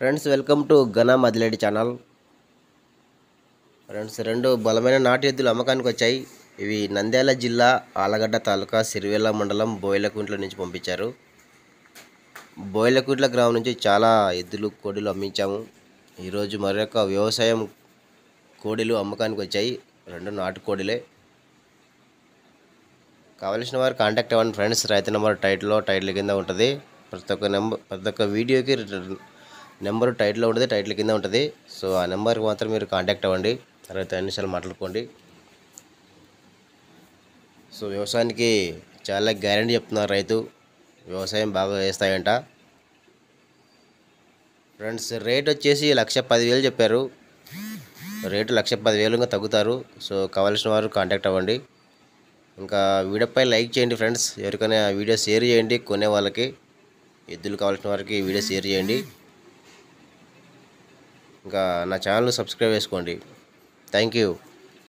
friends welcome to ఘన మదిలేడి channel friends రెండు బలమైన నాటు ఎద్దులు అమ్మకానికి వచ్చాయి ఇవి నంద్యాల జిల్లా ఆలగడ్డ తాలూకా సిరివేల మండలం బోయలకుంట్ల నుంచి పంపించారు బోయలకుంట్ల గ్రామం నుంచి చాలా ఎద్దులు కోడిలు అమ్మించాము ఈరోజు మరొక వ్యవసాయం కోడిలు అమ్మకానికి వచ్చాయి రెండు నాటు కోడిలే కావలసిన వారు కాంటాక్ట్ అవ్వండి ఫ్రెండ్స్ రైతు నెంబర్ టైటిల్లో టైటిల్ కింద ఉంటుంది ప్రతి ఒక్క నెంబర్ ప్రతి ఒక్క వీడియోకి నెంబర్ టైటిల్లో ఉంటుంది టైటిల్ కింద ఉంటుంది సో ఆ నెంబర్కి మాత్రం మీరు కాంటాక్ట్ అవ్వండి తర్వాత అన్ని మాట్లాడుకోండి సో వ్యవసాయానికి చాలా గ్యారంటీ చెప్తున్నారు రైతు వ్యవసాయం బాగా వేస్తాయంట ఫ్రెండ్స్ రేట్ వచ్చేసి లక్ష పదివేలు చెప్పారు రేటు లక్ష పదివేలుగా తగ్గుతారు సో కావాల్సిన వారు కాంటాక్ట్ అవ్వండి ఇంకా వీడియోపై లైక్ చేయండి ఫ్రెండ్స్ ఎవరికైనా వీడియో షేర్ చేయండి కొనే వాళ్ళకి ఎద్దులు కావాల్సిన వారికి వీడియో షేర్ చేయండి ఇంకా నా ఛానల్ సబ్స్క్రైబ్ చేసుకోండి థ్యాంక్ యూ